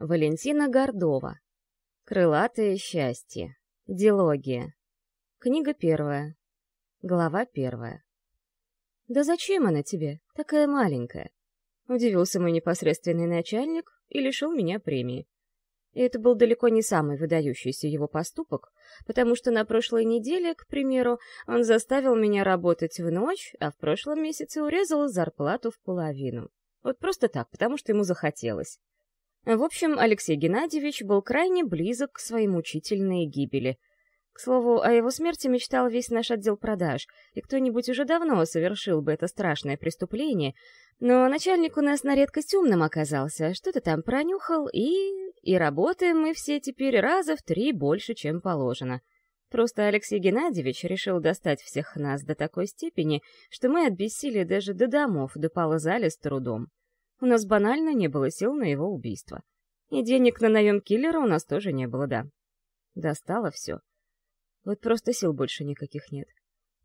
Валентина Гордова. Крылатое счастье. Дилогия. Книга первая. Глава первая. «Да зачем она тебе, такая маленькая?» Удивился мой непосредственный начальник и лишил меня премии. И это был далеко не самый выдающийся его поступок, потому что на прошлой неделе, к примеру, он заставил меня работать в ночь, а в прошлом месяце урезал зарплату в половину. Вот просто так, потому что ему захотелось. В общем, Алексей Геннадьевич был крайне близок к своей мучительной гибели. К слову, о его смерти мечтал весь наш отдел продаж, и кто-нибудь уже давно совершил бы это страшное преступление, но начальник у нас на редкость умным оказался, что-то там пронюхал, и... и работаем мы все теперь раза в три больше, чем положено. Просто Алексей Геннадьевич решил достать всех нас до такой степени, что мы от бессилия даже до домов допало зале с трудом. У нас банально не было сил на его убийство. И денег на наем киллера у нас тоже не было, да. Достало все. Вот просто сил больше никаких нет.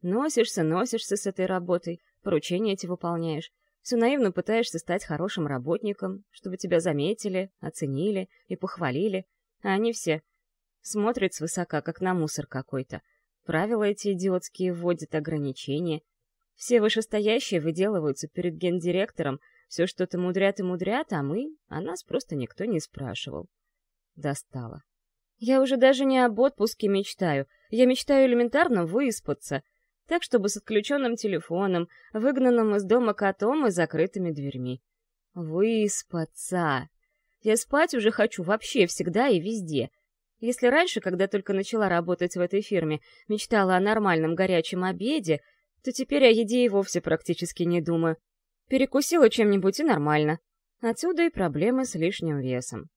Носишься, носишься с этой работой, поручения эти выполняешь. Все наивно пытаешься стать хорошим работником, чтобы тебя заметили, оценили и похвалили. А они все смотрят свысока, как на мусор какой-то. Правила эти идиотские вводят ограничения. Все вышестоящие выделываются перед гендиректором — все что-то мудрят и мудрят, а мы, о а нас просто никто не спрашивал. Достало. Я уже даже не об отпуске мечтаю. Я мечтаю элементарно выспаться. Так, чтобы с отключенным телефоном, выгнанным из дома котом и закрытыми дверьми. Выспаться. Я спать уже хочу вообще всегда и везде. Если раньше, когда только начала работать в этой фирме, мечтала о нормальном горячем обеде, то теперь о еде и вовсе практически не думаю. Перекусила чем-нибудь и нормально. Отсюда и проблемы с лишним весом.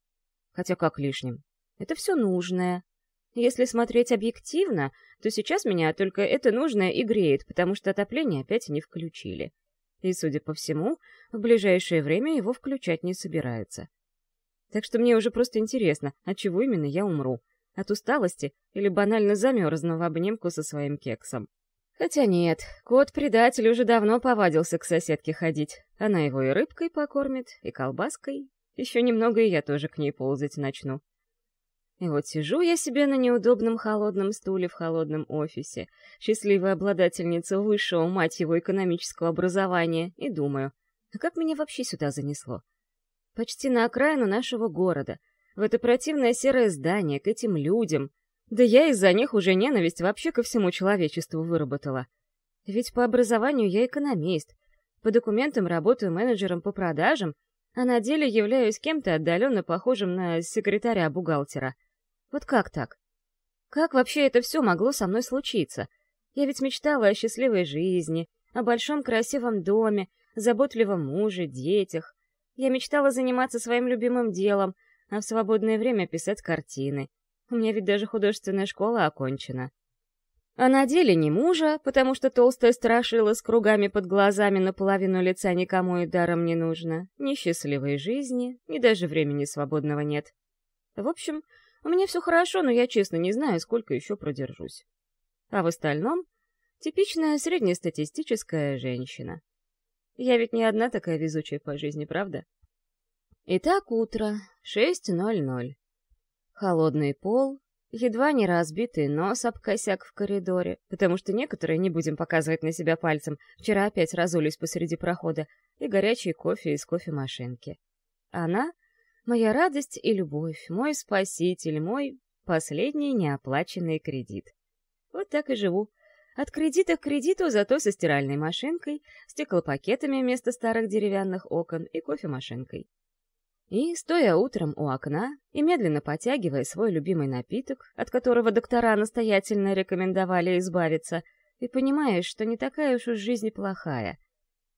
Хотя как лишним? Это все нужное. Если смотреть объективно, то сейчас меня только это нужное и греет, потому что отопление опять не включили. И, судя по всему, в ближайшее время его включать не собирается. Так что мне уже просто интересно, от чего именно я умру. От усталости или банально замерзну в обнимку со своим кексом. Хотя нет, кот-предатель уже давно повадился к соседке ходить. Она его и рыбкой покормит, и колбаской. Еще немного, и я тоже к ней ползать начну. И вот сижу я себе на неудобном холодном стуле в холодном офисе, счастливая обладательница высшего, мать его, экономического образования, и думаю, а как меня вообще сюда занесло? Почти на окраину нашего города, в это противное серое здание, к этим людям, да я из-за них уже ненависть вообще ко всему человечеству выработала. Ведь по образованию я экономист, по документам работаю менеджером по продажам, а на деле являюсь кем-то отдаленно похожим на секретаря-бухгалтера. Вот как так? Как вообще это все могло со мной случиться? Я ведь мечтала о счастливой жизни, о большом красивом доме, заботливом муже, детях. Я мечтала заниматься своим любимым делом, а в свободное время писать картины. У меня ведь даже художественная школа окончена. А на деле не мужа, потому что толстая страшила с кругами под глазами наполовину лица никому и даром не нужно, ни счастливой жизни, ни даже времени свободного нет. В общем, у меня все хорошо, но я честно не знаю, сколько еще продержусь. А в остальном — типичная среднестатистическая женщина. Я ведь не одна такая везучая по жизни, правда? Итак, утро, 6.00. Холодный пол, едва не разбитый нос об косяк в коридоре, потому что некоторые, не будем показывать на себя пальцем, вчера опять разулись посреди прохода, и горячий кофе из кофемашинки. Она — моя радость и любовь, мой спаситель, мой последний неоплаченный кредит. Вот так и живу. От кредита к кредиту, зато со стиральной машинкой, стеклопакетами вместо старых деревянных окон и кофемашинкой. И, стоя утром у окна и медленно потягивая свой любимый напиток, от которого доктора настоятельно рекомендовали избавиться, и понимаешь, что не такая уж и жизнь плохая.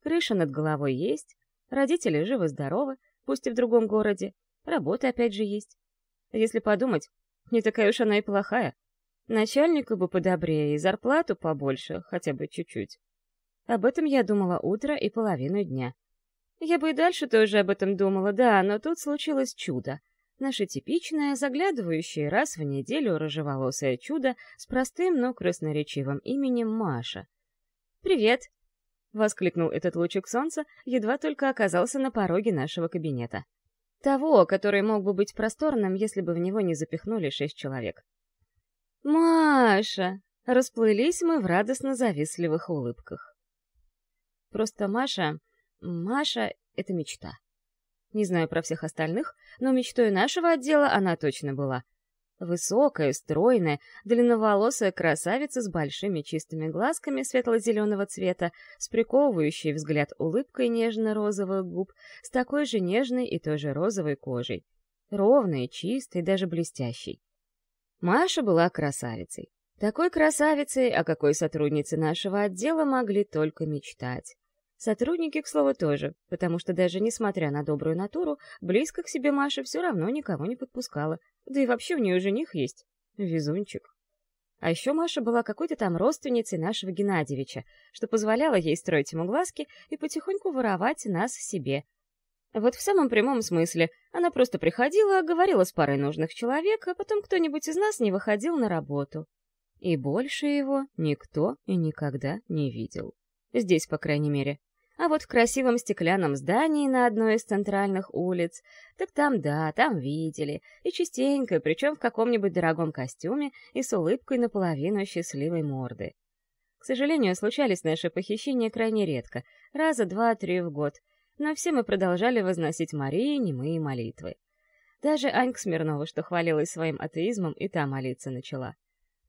Крыша над головой есть, родители живы-здоровы, пусть и в другом городе, работа опять же есть. Если подумать, не такая уж она и плохая. Начальнику бы подобрее и зарплату побольше, хотя бы чуть-чуть. Об этом я думала утро и половину дня. Я бы и дальше тоже об этом думала, да, но тут случилось чудо. Наше типичное, заглядывающее раз в неделю рыжеволосое чудо с простым, но красноречивым именем Маша. «Привет!» — воскликнул этот лучик солнца, едва только оказался на пороге нашего кабинета. Того, который мог бы быть просторным, если бы в него не запихнули шесть человек. «Маша!» — расплылись мы в радостно-завистливых улыбках. Просто Маша Маша — это мечта. Не знаю про всех остальных, но мечтой нашего отдела она точно была. Высокая, стройная, длинноволосая красавица с большими чистыми глазками светло-зеленого цвета, с приковывающей взгляд улыбкой нежно-розовых губ, с такой же нежной и тоже розовой кожей. Ровной, чистой, даже блестящей. Маша была красавицей. Такой красавицей, о какой сотруднице нашего отдела могли только мечтать. Сотрудники, к слову, тоже, потому что даже несмотря на добрую натуру, близко к себе Маша все равно никого не подпускала. Да и вообще у нее жених есть. Везунчик. А еще Маша была какой-то там родственницей нашего Геннадьевича, что позволяло ей строить ему глазки и потихоньку воровать нас себе. Вот в самом прямом смысле. Она просто приходила, говорила с парой нужных человек, а потом кто-нибудь из нас не выходил на работу. И больше его никто и никогда не видел. Здесь, по крайней мере. А вот в красивом стеклянном здании на одной из центральных улиц, так там да, там видели, и частенько, причем в каком-нибудь дорогом костюме и с улыбкой наполовину счастливой морды. К сожалению, случались наши похищения крайне редко, раза два-три в год, но все мы продолжали возносить Марии немые молитвы. Даже Анька Смирнова, что хвалилась своим атеизмом, и та молиться начала.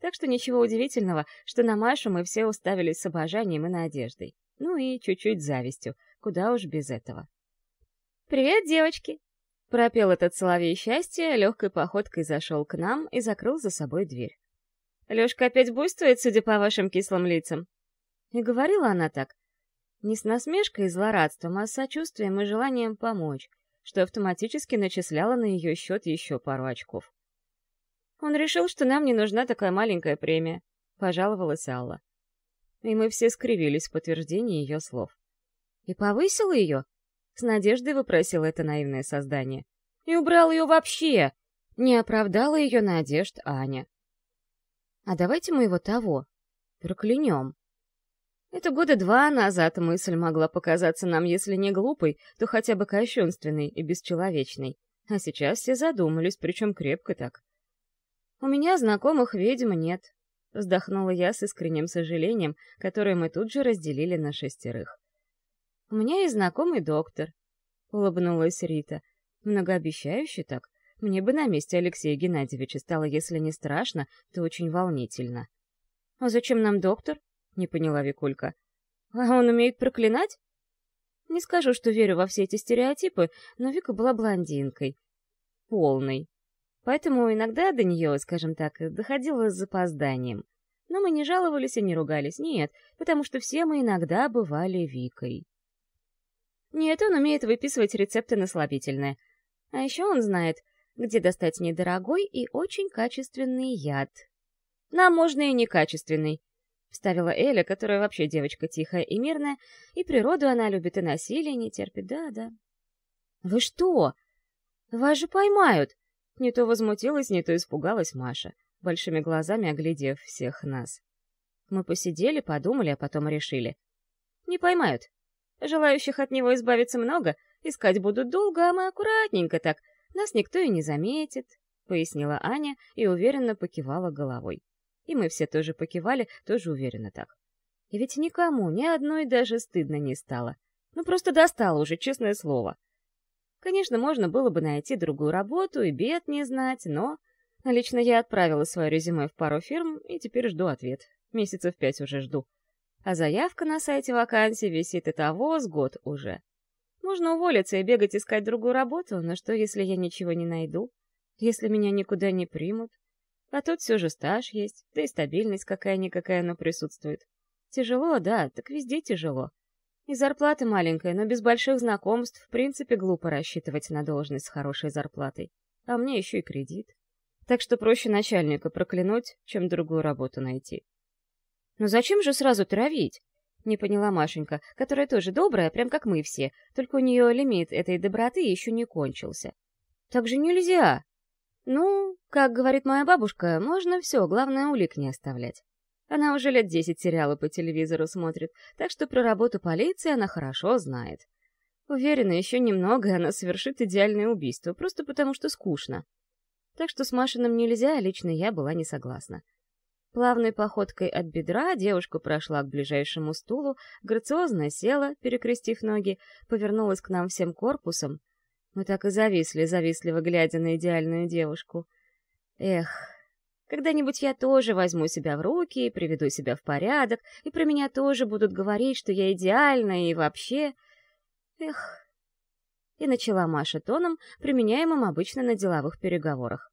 Так что ничего удивительного, что на Машу мы все уставились с обожанием и надеждой ну и чуть-чуть завистью, куда уж без этого. «Привет, девочки!» Пропел этот соловей счастья, легкой походкой зашел к нам и закрыл за собой дверь. «Лешка опять буйствует, судя по вашим кислым лицам?» И говорила она так, не с насмешкой и злорадством, а с сочувствием и желанием помочь, что автоматически начисляло на ее счет еще пару очков. «Он решил, что нам не нужна такая маленькая премия», — пожаловалась Алла и мы все скривились в подтверждении ее слов. «И повысил ее?» — с надеждой выпросил это наивное создание. «И убрал ее вообще!» — не оправдала ее надежд Аня. «А давайте мы его того. Проклянем». Это года два назад мысль могла показаться нам, если не глупой, то хотя бы кощунственной и бесчеловечной. А сейчас все задумались, причем крепко так. У меня знакомых ведьм нет, Вздохнула я с искренним сожалением, которое мы тут же разделили на шестерых. «У меня есть знакомый доктор», — улыбнулась Рита. «Многообещающе так. Мне бы на месте Алексея Геннадьевича стало, если не страшно, то очень волнительно». «А зачем нам доктор?» — не поняла Викулька. «А он умеет проклинать?» Не скажу, что верю во все эти стереотипы, но Вика была блондинкой. Полной, Поэтому иногда до нее, скажем так, доходило с запозданием. Но мы не жаловались и не ругались, нет, потому что все мы иногда бывали Викой. Нет, он умеет выписывать рецепты на слабительное. А еще он знает, где достать недорогой и очень качественный яд. «Нам можно и некачественный», — вставила Эля, которая вообще девочка тихая и мирная, и природу она любит, и насилие не терпит, да-да. «Вы что? Вас же поймают!» Не то возмутилась, не то испугалась Маша, большими глазами оглядев всех нас. Мы посидели, подумали, а потом решили. Не поймают. Желающих от него избавиться много, искать будут долго, а мы аккуратненько так. Нас никто и не заметит, — пояснила Аня и уверенно покивала головой. И мы все тоже покивали, тоже уверенно так. И ведь никому, ни одной даже стыдно не стало. Ну, просто достало уже, честное слово. Конечно, можно было бы найти другую работу и бед не знать, но... Лично я отправила свое резюме в пару фирм и теперь жду ответ. Месяцев пять уже жду. А заявка на сайте вакансий висит и того с год уже. Можно уволиться и бегать искать другую работу, но что, если я ничего не найду? Если меня никуда не примут? А тут все же стаж есть, да и стабильность какая-никакая, но присутствует. Тяжело, да, так везде тяжело. И зарплата маленькая, но без больших знакомств в принципе глупо рассчитывать на должность с хорошей зарплатой. А мне еще и кредит. Так что проще начальника проклянуть, чем другую работу найти. Но «Ну зачем же сразу травить? Не поняла Машенька, которая тоже добрая, прям как мы все, только у нее лимит этой доброты еще не кончился. Так же нельзя. Ну, как говорит моя бабушка, можно все, главное улик не оставлять. Она уже лет десять сериалы по телевизору смотрит, так что про работу полиции она хорошо знает. Уверена, еще немного, она совершит идеальное убийство, просто потому что скучно. Так что с Машиным нельзя, а лично я была не согласна. Плавной походкой от бедра девушка прошла к ближайшему стулу, грациозно села, перекрестив ноги, повернулась к нам всем корпусом. Мы так и зависли, завистливо глядя на идеальную девушку. Эх, когда-нибудь я тоже возьму себя в руки, приведу себя в порядок, и про меня тоже будут говорить, что я идеальна и вообще... Эх... И начала Маша тоном, применяемым обычно на деловых переговорах.